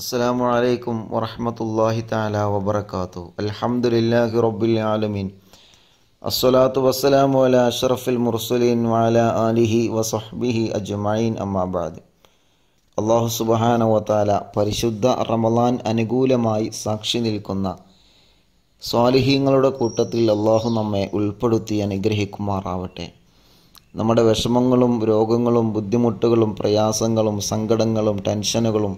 السلام عليكم ورحمة الله تعالى وبركاته الحمد لله رب العالمين الصلاة والسلام على أشرف المرسلين وعلى آله وصحبه أجمعين أما بعد അള്ളാഹു സുബഹാന പരിശുദ്ധ റമലാൻ അനുകൂലമായി സാക്ഷി നിൽക്കുന്ന സ്വാലിഹീങ്ങളുടെ കൂട്ടത്തിൽ അള്ളാഹു നമ്മെ ഉൾപ്പെടുത്തി അനുഗ്രഹിക്കുമാറാവട്ടെ നമ്മുടെ വിഷമങ്ങളും രോഗങ്ങളും ബുദ്ധിമുട്ടുകളും പ്രയാസങ്ങളും സങ്കടങ്ങളും ടെൻഷനുകളും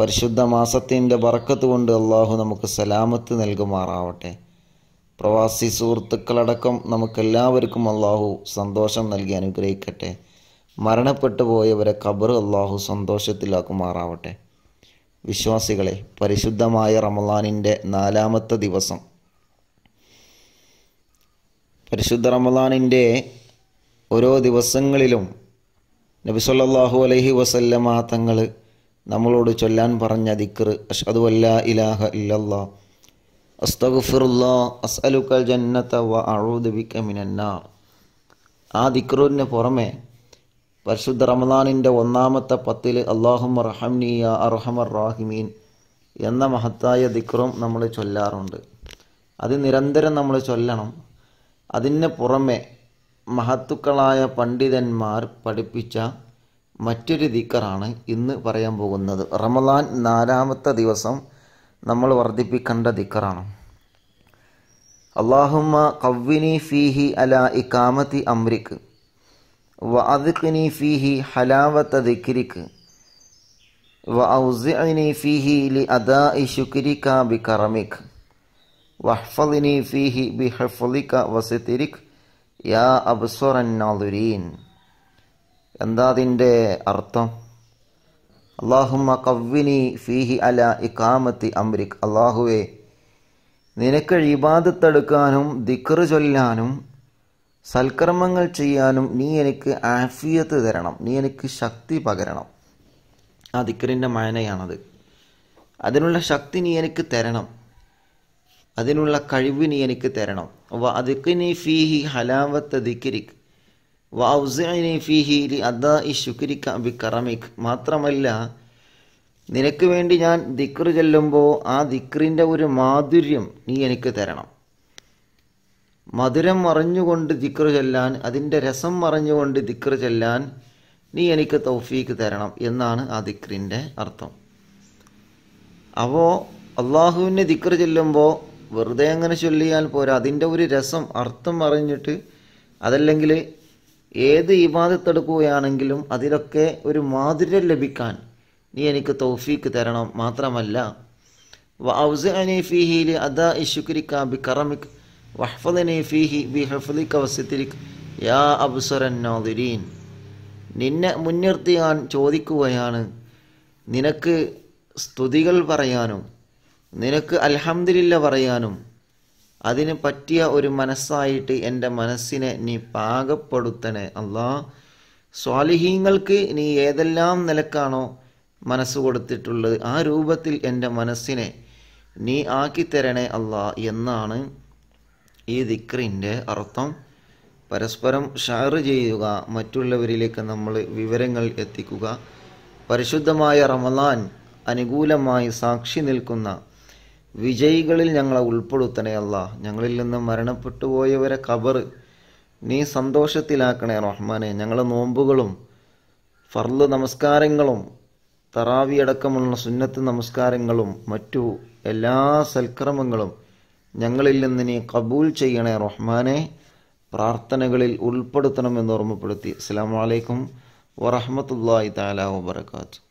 പരിശുദ്ധ മാസത്തിൻ്റെ വറക്കത്ത് കൊണ്ട് അള്ളാഹു നമുക്ക് സലാമത്ത് നൽകുമാറാവട്ടെ പ്രവാസി സുഹൃത്തുക്കളടക്കം നമുക്കെല്ലാവർക്കും അള്ളാഹു സന്തോഷം നൽകി അനുഗ്രഹിക്കട്ടെ മരണപ്പെട്ടു പോയവരെ ഖബർ അള്ളാഹു സന്തോഷത്തിലാക്കുമാറാവട്ടെ വിശ്വാസികളെ പരിശുദ്ധമായ റമലാനിൻ്റെ നാലാമത്തെ ദിവസം പരിശുദ്ധ റമലാനിൻ്റെ ഓരോ ദിവസങ്ങളിലും നബിസ്വല്ലാഹു അലഹി വസല്ലമ തങ്ങൾ നമ്മളോട് ചൊല്ലാൻ പറഞ്ഞ ദിക്ർ അഷദു അല്ലാ ഇലാഹ ഇല്ലല്ലാ അസ്തഗ്ഫിറുല്ലാ അസ്അലുക്കൽ ജന്നത വ അഊദു ബിക മിനന്നാർ ആ ദിക്റിന് പുറമെ പരിശുദ്ധ റമദാനിൻ്റെ ഒന്നാമത്തെ പത്തിൽ അള്ളാഹും റഹംനി യാ അർഹമർ റാഹിമീൻ എന്ന മഹത്തായ ദിക്റും നമ്മൾ ചൊല്ലാറുണ്ട് അത് നിരന്തരം നമ്മൾ ചൊല്ലണം അതിന് പുറമെ മഹത്തുക്കളായ പണ്ഡിതന്മാർ പഠിപ്പിച്ച മറ്റൊരു ദിക്കറാണ് ഇന്ന് പറയാൻ പോകുന്നത് റമദാൻ നാലാമത്തെ ദിവസം നമ്മൾ വർദ്ധിപ്പിക്കേണ്ട ദിക്കറാണ് അള്ളാഹുമ്മ കവ്വിനി ഫീഹി അല ഇക്കാമത്തി അമ്രിക്ക് വ ഫീഹി ഹലാവത്ത ദിക്കിരിക്ക് വ ഫീഹി ലി അദാ ഇ ശുക്രിക്ക ബി വഹ്ഫലിനി ഫീഹി ബി ഹഫലിക്ക യാ അബ്സുറൻ നാദുരീൻ എന്താ അതിൻ്റെ അർത്ഥം അള്ളാഹുമ കവ്വിനി ഫീഹി അല ഇക്കാമത്തി അമ്രിക് അള്ളാഹുവെ നിനക്ക് ഇബാദത്തെടുക്കാനും ദിക്ർ ചൊല്ലാനും സൽക്കർമ്മങ്ങൾ ചെയ്യാനും നീ എനിക്ക് ആഫിയത്ത് തരണം നീ എനിക്ക് ശക്തി പകരണം ആ ദിക്കറിൻ്റെ മായനയാണത് അതിനുള്ള ശക്തി നീ എനിക്ക് തരണം അതിനുള്ള കഴിവ് നീ എനിക്ക് തരണം അതിക്കിനി ഫീഹി ഹലാവത്ത് ദിക്കിരിക്ക് ലി ബിക്കറമിക് മാത്രമല്ല നിനക്ക് വേണ്ടി ഞാൻ ദിക്ർ ചെല്ലുമ്പോൾ ആ ദിക്റിൻ്റെ ഒരു മാധുര്യം നീ എനിക്ക് തരണം മധുരം മറിഞ്ഞുകൊണ്ട് ദിക്ർ ചെല്ലാൻ അതിൻ്റെ രസം മറിഞ്ഞുകൊണ്ട് ദിക്ർ ചെല്ലാൻ നീ എനിക്ക് തൗഫീക്ക് തരണം എന്നാണ് ആ ദിക്റിൻ്റെ അർത്ഥം അപ്പോൾ അള്ളാഹുവിൻ്റെ ദിക്ർ ചെല്ലുമ്പോൾ വെറുതെ അങ്ങനെ ചൊല്ലിയാൽ പോരാ അതിൻ്റെ ഒരു രസം അർത്ഥം അറിഞ്ഞിട്ട് അതല്ലെങ്കിൽ ഏത് ഇബാദത്തെടുക്കുകയാണെങ്കിലും അതിലൊക്കെ ഒരു മാധുര്യം ലഭിക്കാൻ നീ എനിക്ക് തൗഫീക്ക് തരണം മാത്രമല്ല ബി ഫീഹി ബി യാ നിന്നെ മുൻനിർത്തി ഞാൻ ചോദിക്കുകയാണ് നിനക്ക് സ്തുതികൾ പറയാനും നിനക്ക് അൽഹംദില്ല പറയാനും അതിന് പറ്റിയ ഒരു മനസ്സായിട്ട് എൻ്റെ മനസ്സിനെ നീ പാകപ്പെടുത്തണേ അള്ളാ സ്വാലിഹീങ്ങൾക്ക് നീ ഏതെല്ലാം നിലക്കാണോ മനസ്സ് കൊടുത്തിട്ടുള്ളത് ആ രൂപത്തിൽ എൻ്റെ മനസ്സിനെ നീ തരണേ അള്ളാ എന്നാണ് ഈ ദിക്റിൻ്റെ അർത്ഥം പരസ്പരം ഷെയർ ചെയ്യുക മറ്റുള്ളവരിലേക്ക് നമ്മൾ വിവരങ്ങൾ എത്തിക്കുക പരിശുദ്ധമായ റമലാൻ അനുകൂലമായി സാക്ഷി നിൽക്കുന്ന വിജയികളിൽ ഞങ്ങളെ ഉൾപ്പെടുത്തണേ അല്ല ഞങ്ങളിൽ നിന്ന് മരണപ്പെട്ടു പോയവരെ കബർ നീ സന്തോഷത്തിലാക്കണേ റഹ്മാനെ ഞങ്ങളെ നോമ്പുകളും ഫർള് നമസ്കാരങ്ങളും തറാവി അടക്കമുള്ള സുന്നത്ത് നമസ്കാരങ്ങളും മറ്റു എല്ലാ സൽക്രമങ്ങളും ഞങ്ങളിൽ നിന്ന് നീ കബൂൽ ചെയ്യണേ റഹ്മാനെ പ്രാർത്ഥനകളിൽ ഉൾപ്പെടുത്തണമെന്ന് ഓർമ്മപ്പെടുത്തി അസ്സാം വലൈക്കും വറഹമത്തല്ലാഹി താലാ വബർക്കാത്തു